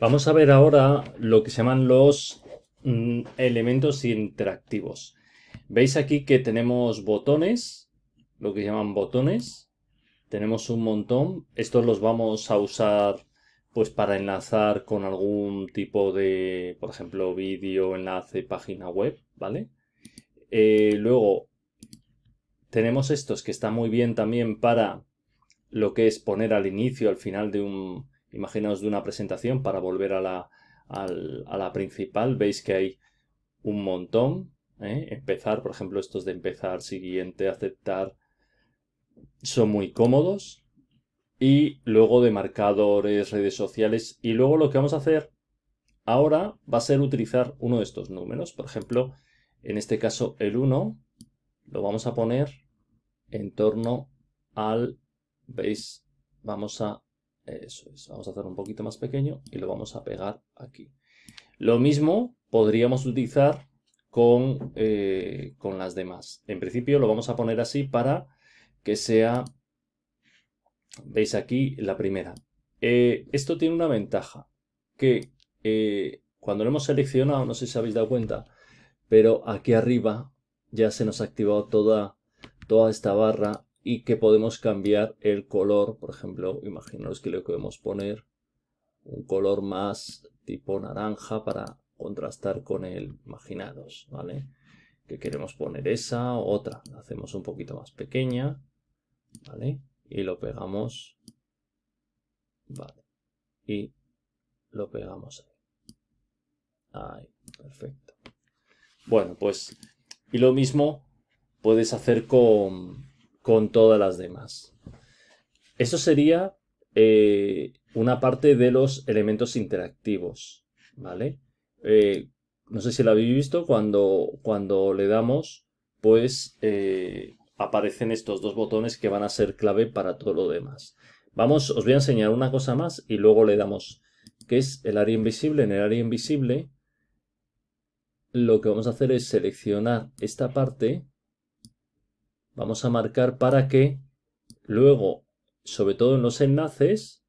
Vamos a ver ahora lo que se llaman los mm, elementos interactivos. Veis aquí que tenemos botones, lo que llaman botones. Tenemos un montón. Estos los vamos a usar pues para enlazar con algún tipo de, por ejemplo, vídeo, enlace, página web, ¿vale? Eh, luego tenemos estos que están muy bien también para lo que es poner al inicio, al final de un, imaginaos de una presentación para volver a la, principal, veis que hay un montón. ¿eh? Empezar, por ejemplo, estos de empezar, siguiente, aceptar, son muy cómodos. Y luego de marcadores, redes sociales. Y luego lo que vamos a hacer ahora va a ser utilizar uno de estos números. Por ejemplo, en este caso el 1 lo vamos a poner en torno al, veis, vamos a eso es. Vamos a hacer un poquito más pequeño y lo vamos a pegar aquí. Lo mismo podríamos utilizar con, eh, con las demás. En principio lo vamos a poner así para que sea, veis aquí la primera. Eh, esto tiene una ventaja, que eh, cuando lo hemos seleccionado, no sé si habéis dado cuenta, pero aquí arriba ya se nos ha activado toda, toda esta barra y que podemos cambiar el color, por ejemplo, imaginaros que le podemos poner un color más tipo naranja para contrastar con el imaginados, ¿vale? Que queremos poner esa o otra, la hacemos un poquito más pequeña, ¿vale? Y lo pegamos, vale, y lo pegamos ahí. Ahí, perfecto. Bueno, pues, y lo mismo puedes hacer con, con todas las demás. Eso sería eh, una parte de los elementos interactivos, ¿vale? Eh, no sé si lo habéis visto, cuando, cuando le damos, pues eh, aparecen estos dos botones que van a ser clave para todo lo demás. Vamos, os voy a enseñar una cosa más y luego le damos, que es el área invisible. En el área invisible lo que vamos a hacer es seleccionar esta parte Vamos a marcar para que luego, sobre todo en los enlaces,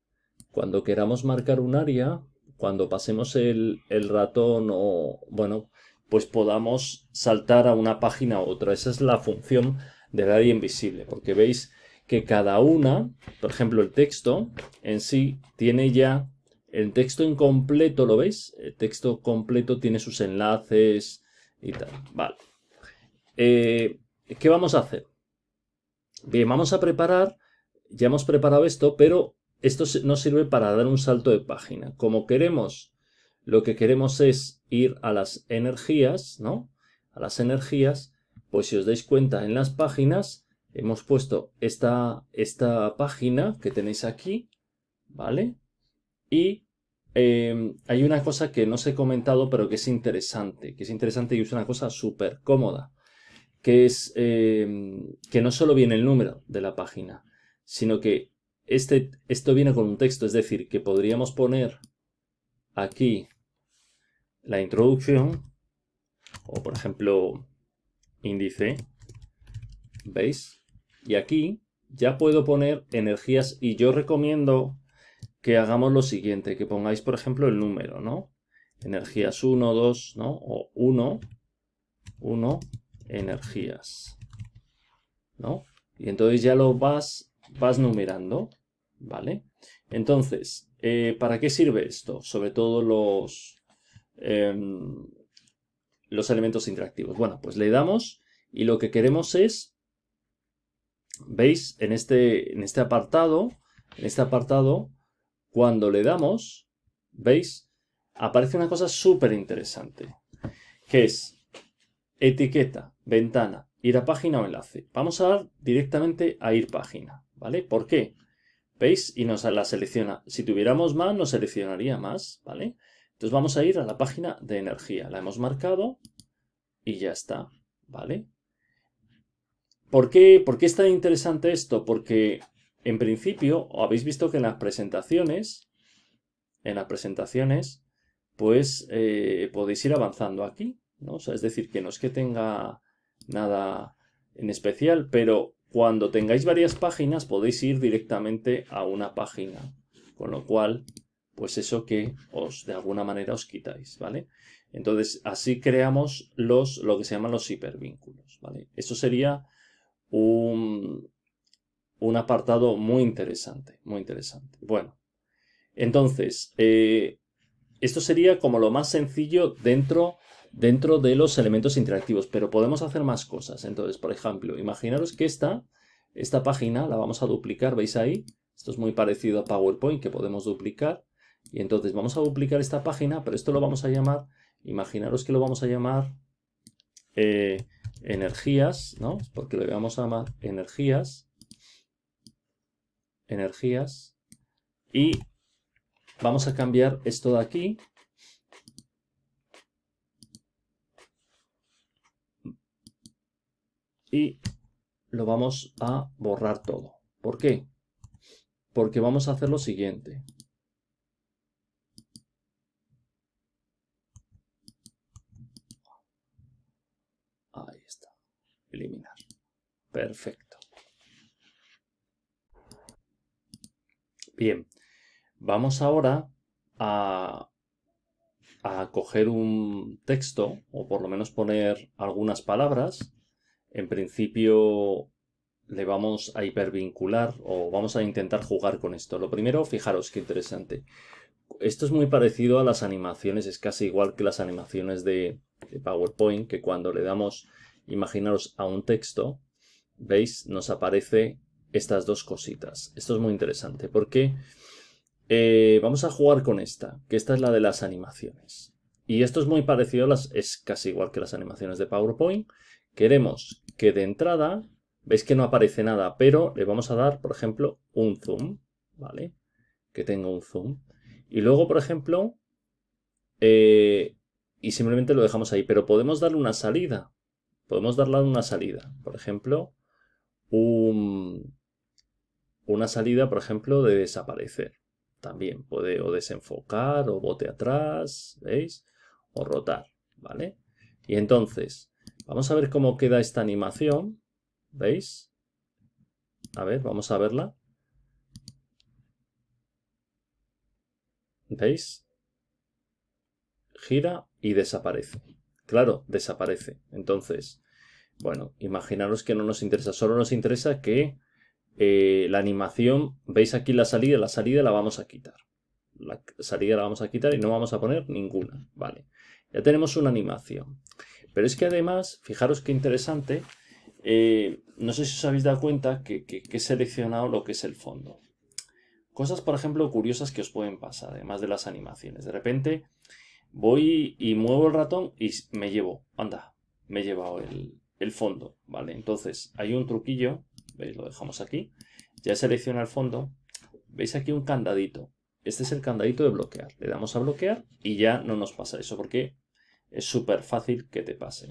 cuando queramos marcar un área, cuando pasemos el, ratón o, bueno, pues podamos saltar a una página u otra. Esa es la función del área invisible, porque veis que cada una, por ejemplo el texto en sí, tiene ya el texto incompleto, ¿lo veis? El texto completo tiene sus enlaces y tal. Vale. Eh, ¿Qué vamos a hacer? Bien, vamos a preparar, ya hemos preparado esto, pero esto nos sirve para dar un salto de página. Como queremos, lo que queremos es ir a las energías, ¿no? A las energías, pues si os dais cuenta en las páginas, hemos puesto esta, esta página que tenéis aquí, ¿vale? Y em, hay una cosa que no os he comentado, pero que es interesante, que es interesante y es una cosa súper cómoda que es em, que no solo viene el número de la página, sino que este, esto viene con un texto, es decir, que podríamos poner aquí la introducción, o por ejemplo, índice, ¿veis? Y aquí ya puedo poner energías y yo recomiendo que hagamos lo siguiente, que pongáis por ejemplo el número, ¿no? Energías 1, 2, ¿no? O 1, 1, energías, ¿no? Y entonces ya lo vas, vas numerando, ¿vale? Entonces, eh, ¿para qué sirve esto? Sobre todo los, em, los elementos interactivos. Bueno, pues le damos y lo que queremos es, ¿veis? En este, en este apartado, en este apartado, cuando le damos, ¿veis? Aparece una cosa súper interesante, que es etiqueta, ventana, ir a página o enlace. Vamos a dar directamente a ir página, ¿vale? ¿Por qué? ¿Veis? Y nos la selecciona. Si tuviéramos más, nos seleccionaría más, ¿vale? Entonces vamos a ir a la página de energía. La hemos marcado y ya está, ¿vale? ¿Por qué, ¿Por qué es tan interesante esto? Porque en principio, habéis visto que en las presentaciones, en las presentaciones, pues eh, podéis ir avanzando aquí, es decir, que no es que tenga nada en especial, pero cuando tengáis varias páginas podéis ir directamente a una página, con lo cual, pues eso que os de alguna manera os quitáis, ¿vale? Entonces, así creamos los, lo que se llaman los hipervínculos, ¿vale? Eso sería un, apartado muy interesante, muy interesante. Bueno, entonces, eh, esto sería como lo más sencillo dentro de dentro de los elementos interactivos, pero podemos hacer más cosas. Entonces, por ejemplo, imaginaros que esta, esta página la vamos a duplicar, ¿veis ahí? Esto es muy parecido a PowerPoint, que podemos duplicar. Y entonces vamos a duplicar esta página, pero esto lo vamos a llamar, imaginaros que lo vamos a llamar eh, energías, ¿no? Porque lo vamos a llamar energías, energías, y vamos a cambiar esto de aquí y lo vamos a borrar todo. ¿Por qué? Porque vamos a hacer lo siguiente. Ahí está. Eliminar. Perfecto. Bien. Vamos ahora a, a coger un texto o por lo menos poner algunas palabras en principio le vamos a hipervincular o vamos a intentar jugar con esto. Lo primero, fijaros qué interesante. Esto es muy parecido a las animaciones, es casi igual que las animaciones de, PowerPoint, que cuando le damos, imaginaros, a un texto, ¿veis? Nos aparece estas dos cositas. Esto es muy interesante porque eh, vamos a jugar con esta, que esta es la de las animaciones. Y esto es muy parecido, a las, es casi igual que las animaciones de PowerPoint. Queremos que de entrada, veis que no aparece nada, pero le vamos a dar, por ejemplo, un zoom, ¿vale? Que tenga un zoom. Y luego, por ejemplo, eh, y simplemente lo dejamos ahí, pero podemos darle una salida. Podemos darle una salida, por ejemplo, una salida, por ejemplo, de desaparecer. También puede o desenfocar o bote atrás, ¿veis? O rotar, ¿vale? Y entonces, Vamos a ver cómo queda esta animación. ¿Veis? A ver, vamos a verla. ¿Veis? Gira y desaparece. Claro, desaparece. Entonces, bueno, imaginaros que no nos interesa. Solo nos interesa que eh, la animación, veis aquí la salida, la salida la vamos a quitar. La salida la vamos a quitar y no vamos a poner ninguna. Vale, ya tenemos una animación. Pero es que además, fijaros qué interesante, eh, no sé si os habéis dado cuenta que, he seleccionado lo que es el fondo. Cosas, por ejemplo, curiosas que os pueden pasar, además de las animaciones. De repente voy y muevo el ratón y me llevo, anda, me he llevado el, fondo, ¿vale? Entonces, hay un truquillo, ¿veis? Lo dejamos aquí. Ya selecciona el fondo. ¿Veis aquí un candadito? Este es el candadito de bloquear. Le damos a bloquear y ya no nos pasa eso, porque es súper fácil que te pase.